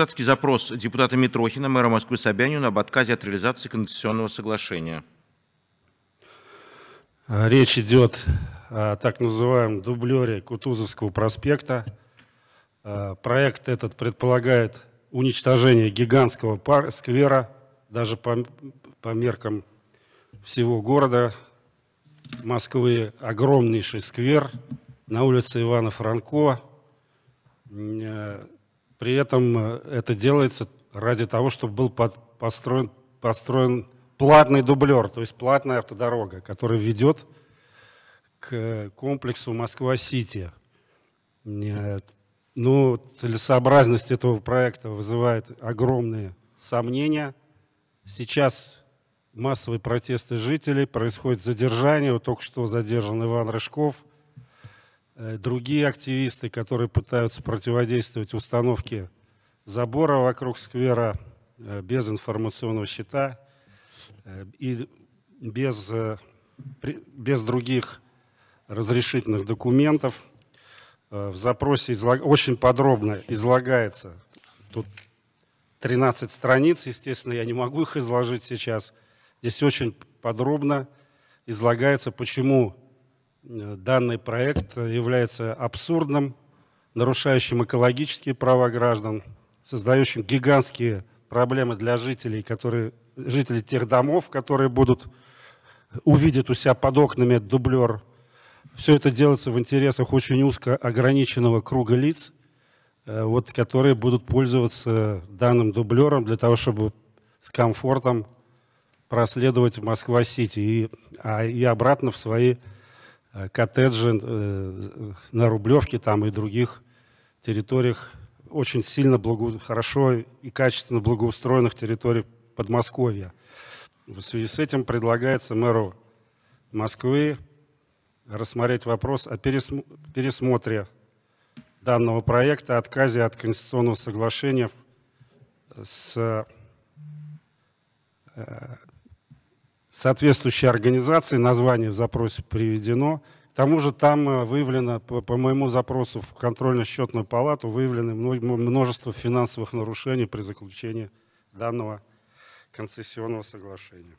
Депутатский запрос депутата Митрохина, мэра Москвы Собянину об отказе от реализации концессионного соглашения. А, речь идет о так называемом дублере Кутузовского проспекта. А, проект этот предполагает уничтожение гигантского сквера, даже по, по меркам всего города Москвы, огромнейший сквер на улице Ивана Франко, а, при этом э, это делается ради того, чтобы был под, построен, построен платный дублер, то есть платная автодорога, которая ведет к э, комплексу Москва-Сити. Нет, э, Ну, целесообразность этого проекта вызывает огромные сомнения. Сейчас массовые протесты жителей, происходит задержание. Вот только что задержан Иван Рыжков – Э, другие активисты, которые пытаются противодействовать установке забора вокруг сквера э, без информационного щита э, и без, без других разрешительных документов. В запросе излаг... очень подробно излагается, тут 13 страниц, естественно, я не могу их изложить сейчас. Здесь очень подробно излагается, почему Э, данный проект является абсурдным, нарушающим экологические права граждан, создающим гигантские проблемы для жителей, которые, жителей тех домов, которые будут увидят у себя под окнами дублер. Все это делается в интересах очень узко ограниченного круга лиц, э, вот, которые будут пользоваться данным дублером для того, чтобы с комфортом проследовать в Москва-Сити и, а, и обратно в свои Э, коттеджи э, на Рублевке там и других территориях, очень сильно благо... хорошо и качественно благоустроенных территорий Подмосковья. В связи с этим предлагается мэру Москвы рассмотреть вопрос о пересмотре данного проекта, отказе от конституционного соглашения с э, соответствующей организации, название в запросе приведено. К тому же там э, выявлено, по, по моему запросу в контрольно-счетную палату, выявлено множество финансовых нарушений при заключении данного концессионного соглашения.